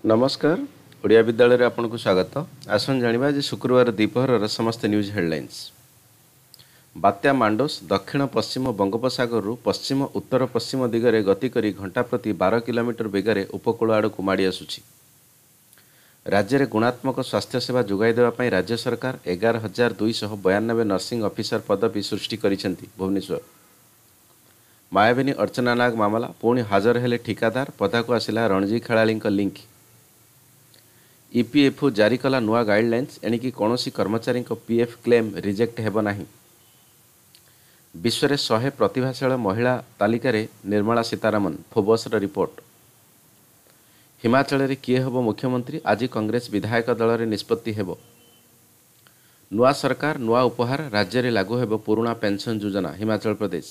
ନମସ୍କାର ଓଡ଼ିଆ ବିଦ୍ୟାଳୟରେ ଆପଣଙ୍କୁ ସ୍ୱାଗତ ଆସନ୍ତୁ ଜାଣିବା ଆଜି ଶୁକ୍ରବାର ଦ୍ୱିପହରର ସମସ୍ତ ନ୍ୟୁଜ୍ ହେଡ଼ଲାଇନ୍ସ ବାତ୍ୟା ମାଣ୍ଡୋସ୍ ଦକ୍ଷିଣ ପଶ୍ଚିମ ବଙ୍ଗୋପସାଗରରୁ ପଶ୍ଚିମ ଉତ୍ତର ପଶ୍ଚିମ ଦିଗରେ ଗତି କରି ଘଣ୍ଟା ପ୍ରତି ବାର କିଲୋମିଟର ବେଗରେ ଉପକୂଳ ଆଡ଼କୁ ମାଡ଼ି ଆସୁଛି ରାଜ୍ୟରେ ଗୁଣାତ୍ମକ ସ୍ୱାସ୍ଥ୍ୟସେବା ଯୋଗାଇ ଦେବା ପାଇଁ ରାଜ୍ୟ ସରକାର ଏଗାର ହଜାର ଦୁଇଶହ ବୟାନବେ ନର୍ସିଂ ଅଫିସର ପଦବୀ ସୃଷ୍ଟି କରିଛନ୍ତି ଭୁବନେଶ୍ୱର ମାୟାବିନୀ ଅର୍ଚ୍ଚନା ନାଗ ମାମଲା ପୁଣି ହାଜର ହେଲେ ଠିକାଦାର ପଦାକୁ ଆସିଲା ରଣଜୀ ଖେଳାଳିଙ୍କ ଲିଙ୍କ୍ ଇପିଏଫ୍ଓ ଜାରି କଲା ନୂଆ ଗାଇଡ଼ଲାଇନ୍ସ ଏଣିକି କୌଣସି କର୍ମଚାରୀଙ୍କ ପିଏଫ୍ କ୍ଲେମ୍ ରିଜେକ୍ଟ ହେବ ନାହିଁ ବିଶ୍ୱରେ ଶହେ ପ୍ରତିଭାଶୀଳ ମହିଳା ତାଲିକାରେ ନିର୍ମଳା ସୀତାରମଣ ଫୋବସ୍ର ରିପୋର୍ଟ ହିମାଚଳରେ କିଏ ହେବ ମୁଖ୍ୟମନ୍ତ୍ରୀ ଆଜି କଂଗ୍ରେସ ବିଧାୟକ ଦଳରେ ନିଷ୍ପତ୍ତି ହେବ ନୂଆ ସରକାର ନୂଆ ଉପହାର ରାଜ୍ୟରେ ଲାଗୁ ହେବ ପୁରୁଣା ପେନ୍ସନ୍ ଯୋଜନା ହିମାଚଳ ପ୍ରଦେଶ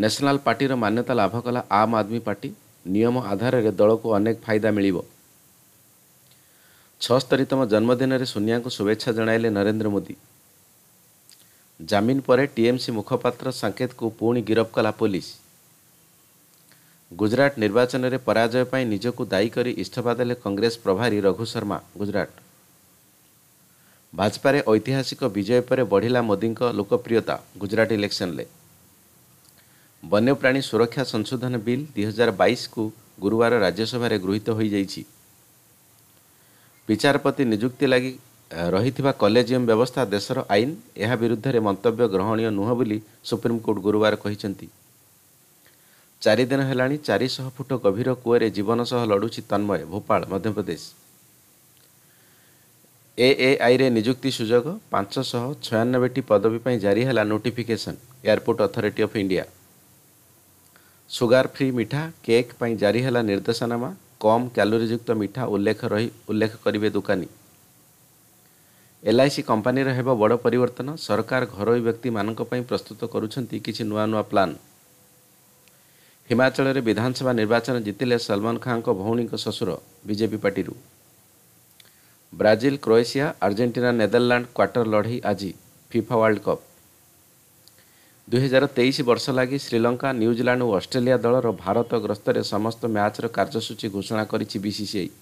ନ୍ୟାସନାଲ୍ ପାର୍ଟିର ମାନ୍ୟତା ଲାଭ କଲା ଆମ୍ ଆଦମୀ ପାର୍ଟି ନିୟମ ଆଧାରରେ ଦଳକୁ ଅନେକ ଫାଇଦା ମିଳିବ ଛଅସ୍ତରୀତମ ଜନ୍ମଦିନରେ ସୋନିଆଙ୍କୁ ଶୁଭେଚ୍ଛା ଜଣାଇଲେ ନରେନ୍ଦ୍ର ମୋଦି ଜାମିନ ପରେ ଟିଏମ୍ସି ମୁଖପାତ୍ର ସାଙ୍କେତକୁ ପୁଣି ଗିରଫ କଲା ପୋଲିସ ଗୁଜରାଟ ନିର୍ବାଚନରେ ପରାଜୟ ପାଇଁ ନିଜକୁ ଦାୟୀ କରି ଇସ୍ତଫା ଦେଲେ କଂଗ୍ରେସ ପ୍ରଭାରୀ ରଘୁ ଶର୍ମା ଗୁଜରାଟ ଭାଜପାରେ ଐତିହାସିକ ବିଜୟ ପରେ ବଢ଼ିଲା ମୋଦିଙ୍କ ଲୋକପ୍ରିୟତା ଗୁଜରାଟ ଇଲେକ୍ସନରେ ବନ୍ୟପ୍ରାଣୀ ସୁରକ୍ଷା ସଂଶୋଧନ ବିଲ୍ ଦୁଇହଜାର ବାଇଶକୁ ଗୁରୁବାର ରାଜ୍ୟସଭାରେ ଗୃହୀତ ହୋଇଯାଇଛି ବିଚାରପତି ନିଯୁକ୍ତି ଲାଗି ରହିଥିବା କଲେଜିୟମ୍ ବ୍ୟବସ୍ଥା ଦେଶର ଆଇନ ଏହା ବିରୁଦ୍ଧରେ ମନ୍ତବ୍ୟ ଗ୍ରହଣୀୟ ନୁହେଁ ବୋଲି ସୁପ୍ରିମକୋର୍ଟ ଗୁରୁବାର କହିଛନ୍ତି ଚାରିଦିନ ହେଲାଣି ଚାରିଶହ ଫୁଟ ଗଭୀର କୂଅରେ ଜୀବନ ସହ ଲଢୁଛି ତନ୍ମୟ ଭୋପାଳ ମଧ୍ୟପ୍ରଦେଶ ଏଏଆଇରେ ନିଯୁକ୍ତି ସୁଯୋଗ ପାଞ୍ଚଶହ ଛୟାନବେଟି ପଦବୀ ପାଇଁ ଜାରି ହେଲା notification airport authority of India sugar free ମିଠା କେକ୍ ପାଇଁ ଜାରି ହେଲା ନିର୍ଦ୍ଦେଶନାମା କମ୍ କ୍ୟାଲୋରିଯୁକ୍ତ ମିଠା ଉଲ୍ଲେଖ ରହି ଉଲ୍ଲେଖ କରିବେ ଦୋକାନୀ ଏଲ୍ଆଇସି କମ୍ପାନୀର ହେବ ବଡ଼ ପରିବର୍ତ୍ତନ ସରକାର ଘରୋଇ ବ୍ୟକ୍ତିମାନଙ୍କ ପାଇଁ ପ୍ରସ୍ତୁତ କରୁଛନ୍ତି କିଛି ନୂଆ ନୂଆ ପ୍ଲାନ୍ ହିମାଚଳରେ ବିଧାନସଭା ନିର୍ବାଚନ ଜିତିଲେ ସଲମାନ ଖାଁଙ୍କ ଭଉଣୀଙ୍କ ଶ୍ୱଶୁର ବିଜେପି ପାର୍ଟିରୁ Brazil Croatia Argentina Netherland quarter ଲଢ଼େଇ ଆଜି ଫିଫା ୱାର୍ଲ୍ଡ କପ୍ ଦୁଇହଜାର ତେଇଶ ବର୍ଷ ଲାଗି ଶ୍ରୀଲଙ୍କା ନ୍ୟୁଜିଲାଣ୍ଡ ଓ ଅଷ୍ଟ୍ରେଲିଆ ଦଳର ଭାରତ ଗସ୍ତରେ ସମସ୍ତ ମ୍ୟାଚ୍ର କାର୍ଯ୍ୟସୂଚୀ ଘୋଷଣା କରିଛି ବିସିସିଆଇ